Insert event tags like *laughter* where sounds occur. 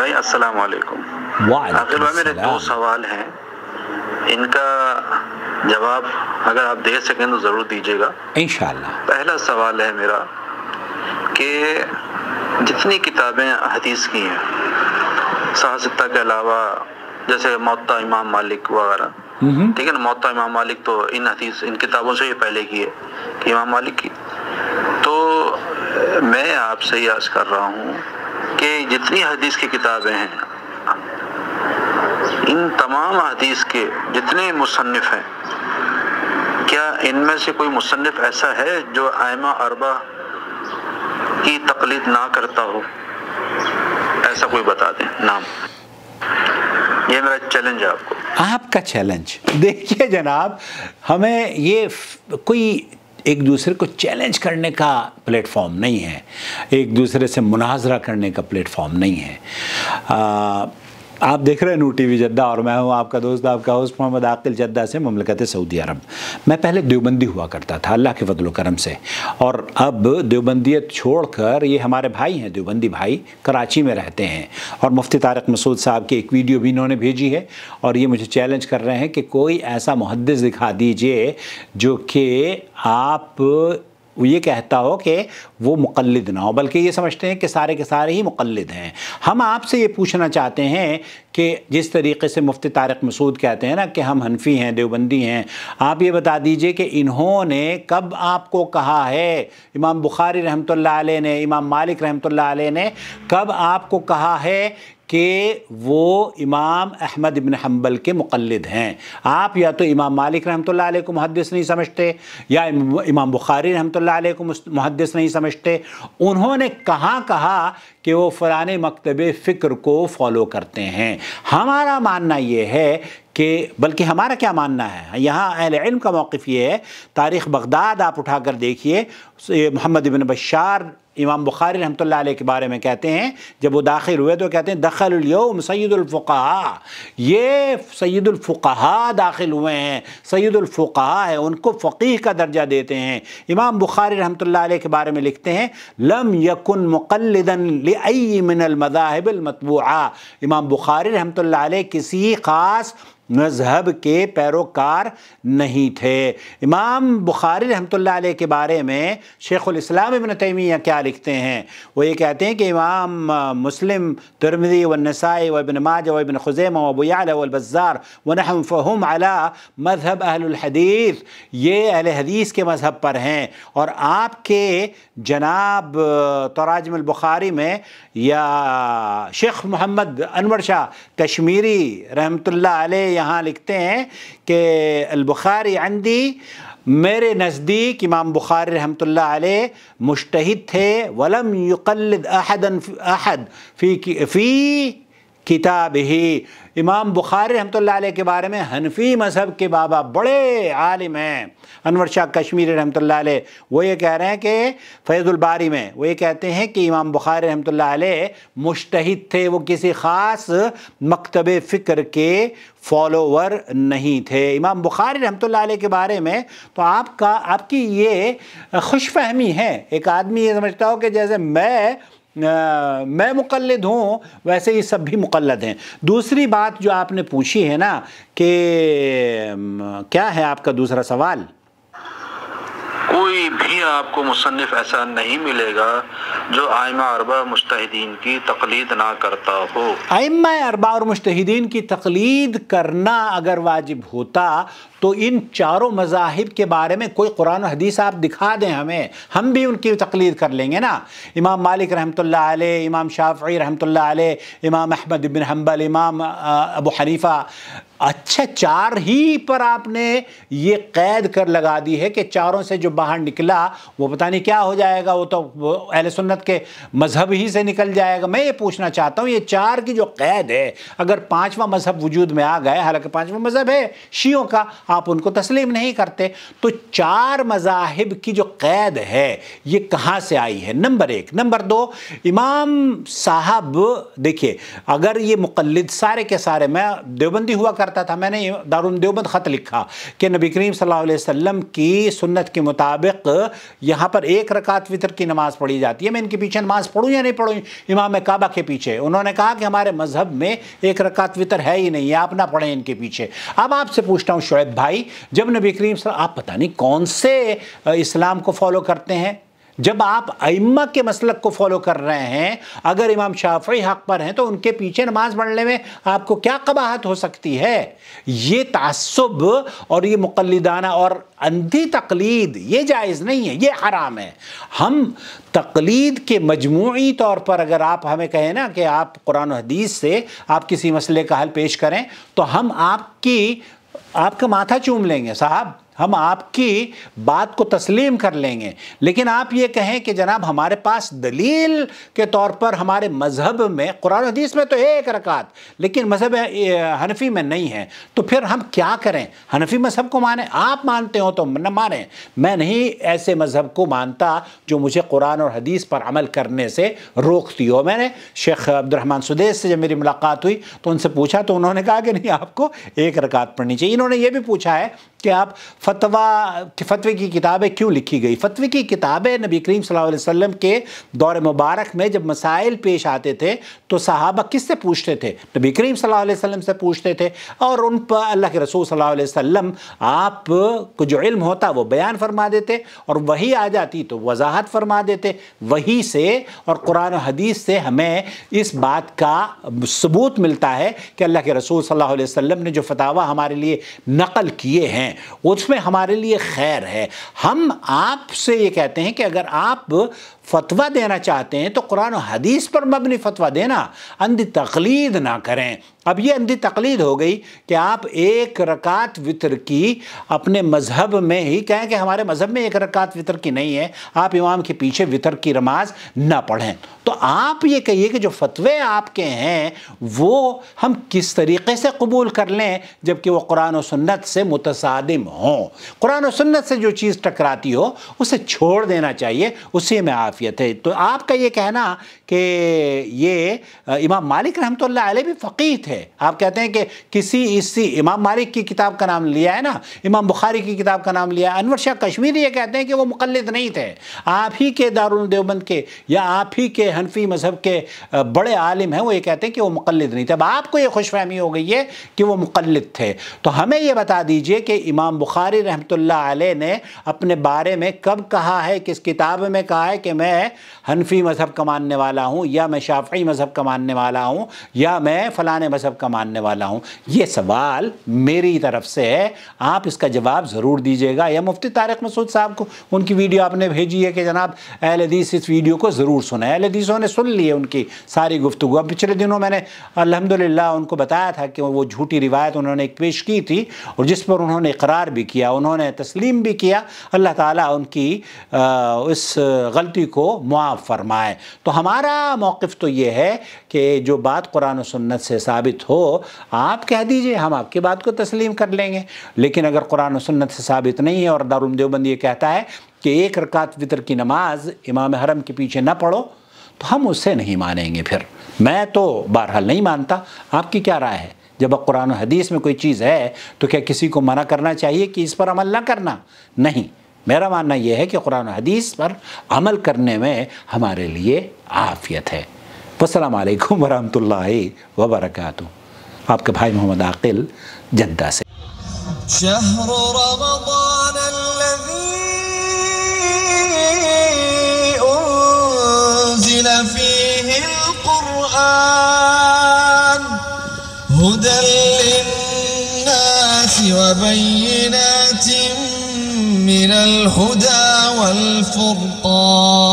भाई अस्सलाम वालेकुम आखिर भाई मेरे दो सवाल हैं इनका जवाब अगर आप दे सकें तो ज़रूर दीजिएगा इंशाल्लाह पहला सवाल है मेरा कि जितनी किताबें हदीस की हैं साहसिकता के अलावा जैसे मोता इमाम मालिक वगैरह ठीक है ना मोता इमाम मालिक तो इन हदीस इन किताबों से ही पहले की है कि इमाम मालिक की तो मैं आपसे ये आज कर रहा हूँ कि जितनी हदीस की किताबें हैं इन तमाम हदीस के जितने मुसनफ़ हैं क्या इनमें से कोई मुसनफ़ ऐसा है जो आयमा अरबा की तकलीद ना करता हो ऐसा कोई बता दें नाम ये मेरा चैलेंज है आपको आपका चैलेंज देखिए जनाब हमें ये कोई एक दूसरे को चैलेंज करने का प्लेटफॉर्म नहीं है एक दूसरे से मुनाजरा करने का प्लेटफॉर्म नहीं है आ, आप देख रहे हैं नू टी वी जद्दा और मैं हूं आपका दोस्त आपका होस्ट मोहम्मद आकिल जद्दा से ममलकत सऊदी अरब मैं पहले देवबंदी हुआ करता था अल्लाह के फजल करम से और अब देवबंदियत छोड़कर ये हमारे भाई हैं देवबंदी भाई कराची में रहते हैं और मुफ्ती तारक मसूद साहब की एक वीडियो भी इन्होंने भेजी है और ये मुझे चैलेंज कर रहे हैं कि कोई ऐसा मुहदस दिखा दीजिए जो कि आप वो ये कहता हो कि वो मुकलद ना हो बल्कि ये समझते हैं कि सारे के सारे ही मुकलद हैं हम आपसे ये पूछना चाहते हैं कि जिस तरीके से मुफ्ती तारक मसूद कहते हैं ना कि हम हनफी हैं देवबंदी हैं आप ये बता दीजिए कि इन्होंने कब आपको कहा है इमाम बुखारी रहमत ने इमाम मालिक रहमत ने कब आपको कहा है कि वो इमाम अहमद इबन हम्बल के मुकलद हैं आप या तो इमाम मालिक रहमत को मुहदस नहीं समझते या इमाम बुखारी रहमत को मुहदस नहीं समझते उन्होंने कहाँ कहा कि वो फ़लाँ मकतब फ़िक्र को फॉलो करते हैं हमारा मानना ये है कि बल्कि हमारा क्या मानना है यहाँ अहल इल्म का मौक़ ये है तारीख़ बगदाद आप उठा कर देखिए मोहम्मद इबन बशार इमाम बुखारी रहमत लाई के बारे में कहते हैं जब वो दाखिल हुए तो कहते हैं दखलयम सैदुलफ़ा ये सैदुलफ़ा दाखिल हुए हैं सैदुलफ़ा है उनको फ़कीह का दर्जा देते हैं इमाम बुखारी रहमत लाई के बारे में लिखते हैं लम यकुन मुक़लदन मिनलमदाहिबलमतबूआ इमाम बुखारी रहमत लाई किसी ख़ास मज़हब के पैरोकार नहीं थे इमाम बुखारी रहमत लाई के बारे में शेख़ुल इस्लाम इबन तैमिया क्या लिखते हैं वो ये कहते हैं कि इमाम मुस्लिम तरमदी व नसाई वबिन माज वबिन खुजैम वबुयाल वन फ़हम अला मजहब अहलहदीस ये अहल हदीस के मज़हब पर हैं और आपके जनाब तराजम में या शेख मोहम्मद अनवर शाह कश्मीरी रहमतुल्लाह अलैह यहाँ लिखते हैं कि अलबुखारी अंदी میرے نزدیک امام بخاری رحمت اللہ علیہ مشتہد تھے ولم يقلد احد فی किताब ही इमाम बुखारी रहमत के बारे में हनफी मज़हब के बाबा बड़े आलिम हैं अनवर शाह कश्मीरी रहमत वो ये कह रहे हैं कि फैज़ुलबारी में वो ये कहते हैं कि इमाम बुखारी रहमत मुश्तद थे वो किसी ख़ास मकतब फ़िक्र के फॉलोवर नहीं थे इमाम बुखारी रहमत के बारे में तो आपका आपकी ये खुश फहमी है एक आदमी ये समझता हो कि जैसे मैं आ, मैं मुकलद हूँ वैसे ये सब भी मुकलद हैं दूसरी बात जो आपने पूछी है ना कि क्या है आपका दूसरा सवाल कोई भी आपको मुसनफ़ ऐसा नहीं मिलेगा जो आयमा अरबा मुश्तिन की तकलीद ना करता हो आयमा अरबा और मुश्तिन की तकलीद करना अगर वाजिब होता तो इन चारों मजाहब के बारे में कोई कुरान हदीस आप दिखा दें हमें हम भी उनकी तकलीद कर लेंगे ना इमाम मालिक रहमत इमाम शाफ़ी रहमत इमाम अहमद बिन हम्बल इमाम अबू हनीफ़ा अच्छा चार ही पर आपने ये कैद कर लगा दी है कि चारों से जो बाहर निकला वो पता नहीं क्या हो जाएगा वो तो अहल सुन्नत के मज़हब ही से निकल जाएगा मैं ये पूछना चाहता हूँ ये चार की जो कैद है अगर पांचवा मज़हब वजूद में आ गए हालांकि पाँचवा मज़हब है शीयों का आप उनको तस्लीम नहीं करते तो चार मजाहब की जो कैद है ये कहाँ से आई है नंबर एक नंबर दो इमाम साहब देखिए अगर ये मुकलद सारे के सारे मैं देवबंदी हुआ करता था मैंने दारुल देवबंद ख़त लिखा कि नबी करीम सल्लम की सुन्नत के मुताबिक यहाँ पर एक रकात फितर की नमाज़ पढ़ी जाती है मैं इनके पीछे नमाज़ पढ़ूँ या नहीं पढ़ूँ इमाम काबा के पीछे उन्होंने कहा कि हमारे मज़हब में एक रकात फितर है ही नहीं है आप ना पढ़ें इनके पीछे अब आपसे पूछता हूँ शुएब भाई जब नबी करीम आप पता नहीं कौन से इस्लाम को फॉलो करते हैं जब आप अइम्मा के मसलक को फॉलो कर रहे हैं अगर इमाम शाफी हक पर हैं तो उनके पीछे नमाज पढ़ने में आपको क्या कबाहत हो सकती है ये तसब और ये मुकलदाना और अंधी तकलीद ये जायज़ नहीं है ये हराम है हम तकलीद के मजमू तौर पर अगर आप हमें कहें ना कि आप कुरान हदीस से आप किसी मसले का हल पेश करें तो हम आपकी आपका माथा चूम लेंगे साहब हम आपकी बात को तस्लीम कर लेंगे लेकिन आप ये कहें कि जनाब हमारे पास दलील के तौर पर हमारे मज़हब में कुरान हदीस में तो एक रकात लेकिन मज़हब हनफी में नहीं है तो फिर हम क्या करें हनफी मज़हब को माने आप मानते हो तो न माने मैं नहीं ऐसे मज़हब को मानता जो मुझे कुरान और हदीस पर अमल करने से रोकती हो मैंने शेख अब्दुलरहमान सुदेश से जब मेरी मुलाकात हुई तो उनसे पूछा तो उन्होंने कहा कि नहीं आपको एक रकात पढ़नी चाहिए इन्होंने ये भी पूछा है कि आप फतवा फतवे की किताबें क्यों लिखी गई फतवे की किताबें नबी करीम वसल्लम के दौर मुबारक में जब मसाइल पेश आते थे तो साहबा किससे पूछते थे नबी करीम वसल्लम से पूछते थे और उन पर अल्लाह के रसूल सल्लल्लाहु अलैहि वसल्लम आप को जो इल्म होता वो बयान फरमा देते और वही आ जाती तो वजाहत फरमा देते वही से और कुरान हदीस से हमें इस बात का सबूत मिलता है कि अल्लाह के रसूल सल्लल्लाहु अलैहि वसल्लम ने जो फतावा हमारे लिए नकल किए हैं हैं उसमें हमारे लिए खैर है हम आपसे ये कहते हैं कि अगर आप फतवा देना चाहते हैं तो कुरान हदीस पर मबनी फतवा देना अंध तकलीद ना करें अब ये अंधी तकलीद हो गई कि आप एक रकात वितर की अपने मज़हब में ही कहें कि हमारे मज़हब में एक रकात वितर की नहीं है आप इमाम के पीछे वितर की नमाज ना पढ़ें तो आप ये कहिए कि जो फतवे आपके हैं वो हम किस तरीके से कबूल कर लें जबकि वो कुरान और सुन्नत से मुतसादिम हों कुरान और सुन्नत से जो चीज़ टकराती हो उसे छोड़ देना चाहिए उसी में आफियत है तो आपका ये कहना कि ये इमाम मालिक रहमत तो भी फ़कीह है आप कहते हैं कि किसी इसी इमाम मालिक की किताब का नाम लिया है ना इमाम बुखारी की किताब का नाम लिया अनवर शाह कश्मीरी ये कहते हैं कि वो मुकलद नहीं थे आप ही के दारुल के या आप ही के हनफी मज़हब के बड़े आलिम हैं वो ये कहते हैं कि वो मुकलद नहीं थे अब आपको ये खुश हो गई है कि वो मुकलद थे तो हमें ये बता दीजिए कि इमाम बुखारी रहमत आल ने अपने बारे में कब कहा है किस किताब में कहा है कि मैं हनफी मज़हब का मानने वाला हूँ या मैं शाफी मज़हब का मानने वाला हूँ या मैं फलाने साहब का मानने वाला हूँ ये सवाल मेरी तरफ से है आप इसका जवाब ज़रूर दीजिएगा या मुफ्ती तारक मसूद साहब को उनकी वीडियो आपने भेजी है कि जनाब एल हदीस इस वीडियो को ज़रूर सुना है हदीसों ने सुन ली है उनकी सारी गुफ्तु अब पिछले दिनों मैंने अलहमदिल्ला उनको बताया था कि वो झूठी रिवायत उन्होंने एक पेश की थी और जिस पर उन्होंने इकरार भी किया उन्होंने तस्लीम भी किया अल्लाह ताली उनकी इस गलती को मुआफ़ फरमाए तो हमारा मौक़ तो ये है कि जो बात कुरान सन्नत से साबित साबित हो आप कह दीजिए हम आपकी बात को तस्लीम कर लेंगे लेकिन अगर कुरान सुन्नत से साबित नहीं है और दारुल देवबंद ये कहता है कि एक रकात वितर की नमाज इमाम हरम के पीछे ना पढ़ो तो हम उससे नहीं मानेंगे फिर मैं तो बहरहाल नहीं मानता आपकी क्या राय है जब कुरान हदीस में कोई चीज़ है तो क्या किसी को मना करना चाहिए कि इस पर अमल ना करना नहीं मेरा मानना यह है कि कुरान हदीस पर अमल करने में हमारे लिए आफियत है والسلام عليكم *laughs* ورحمة الله وبركاته आपके بھائی محمد عاقل جدہ سے شهر رمضان الذي أنزل فيه القرآن هدى للناس وبينات من الهدى والفرقان